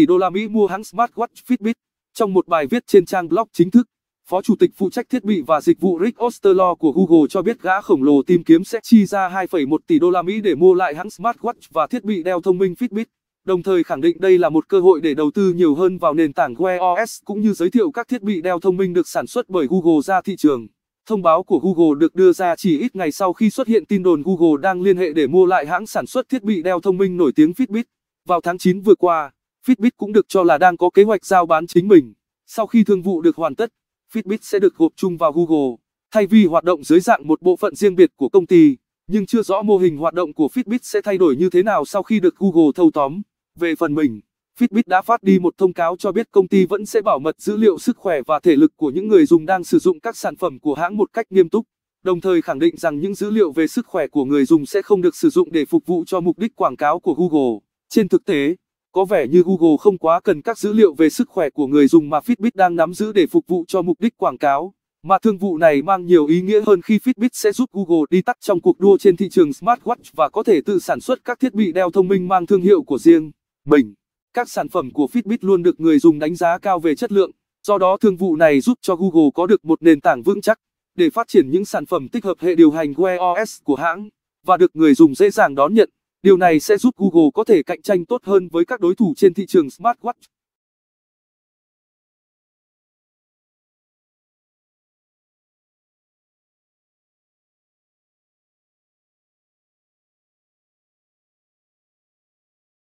tỷ đô la Mỹ mua hãng smartwatch Fitbit. Trong một bài viết trên trang blog chính thức, Phó Chủ tịch phụ trách thiết bị và dịch vụ Rick Osterloh của Google cho biết gã khổng lồ tìm kiếm sẽ chi ra 2,1 tỷ đô la Mỹ để mua lại hãng smartwatch và thiết bị đeo thông minh Fitbit, đồng thời khẳng định đây là một cơ hội để đầu tư nhiều hơn vào nền tảng Wear OS cũng như giới thiệu các thiết bị đeo thông minh được sản xuất bởi Google ra thị trường. Thông báo của Google được đưa ra chỉ ít ngày sau khi xuất hiện tin đồn Google đang liên hệ để mua lại hãng sản xuất thiết bị đeo thông minh nổi tiếng Fitbit. Vào tháng 9 vừa qua, Fitbit cũng được cho là đang có kế hoạch giao bán chính mình. Sau khi thương vụ được hoàn tất, Fitbit sẽ được gộp chung vào Google, thay vì hoạt động dưới dạng một bộ phận riêng biệt của công ty, nhưng chưa rõ mô hình hoạt động của Fitbit sẽ thay đổi như thế nào sau khi được Google thâu tóm. Về phần mình, Fitbit đã phát đi một thông cáo cho biết công ty vẫn sẽ bảo mật dữ liệu sức khỏe và thể lực của những người dùng đang sử dụng các sản phẩm của hãng một cách nghiêm túc, đồng thời khẳng định rằng những dữ liệu về sức khỏe của người dùng sẽ không được sử dụng để phục vụ cho mục đích quảng cáo của Google. Trên thực tế, có vẻ như Google không quá cần các dữ liệu về sức khỏe của người dùng mà Fitbit đang nắm giữ để phục vụ cho mục đích quảng cáo, mà thương vụ này mang nhiều ý nghĩa hơn khi Fitbit sẽ giúp Google đi tắt trong cuộc đua trên thị trường smartwatch và có thể tự sản xuất các thiết bị đeo thông minh mang thương hiệu của riêng mình. Các sản phẩm của Fitbit luôn được người dùng đánh giá cao về chất lượng, do đó thương vụ này giúp cho Google có được một nền tảng vững chắc để phát triển những sản phẩm tích hợp hệ điều hành Wear OS của hãng và được người dùng dễ dàng đón nhận. Điều này sẽ giúp Google có thể cạnh tranh tốt hơn với các đối thủ trên thị trường smartwatch.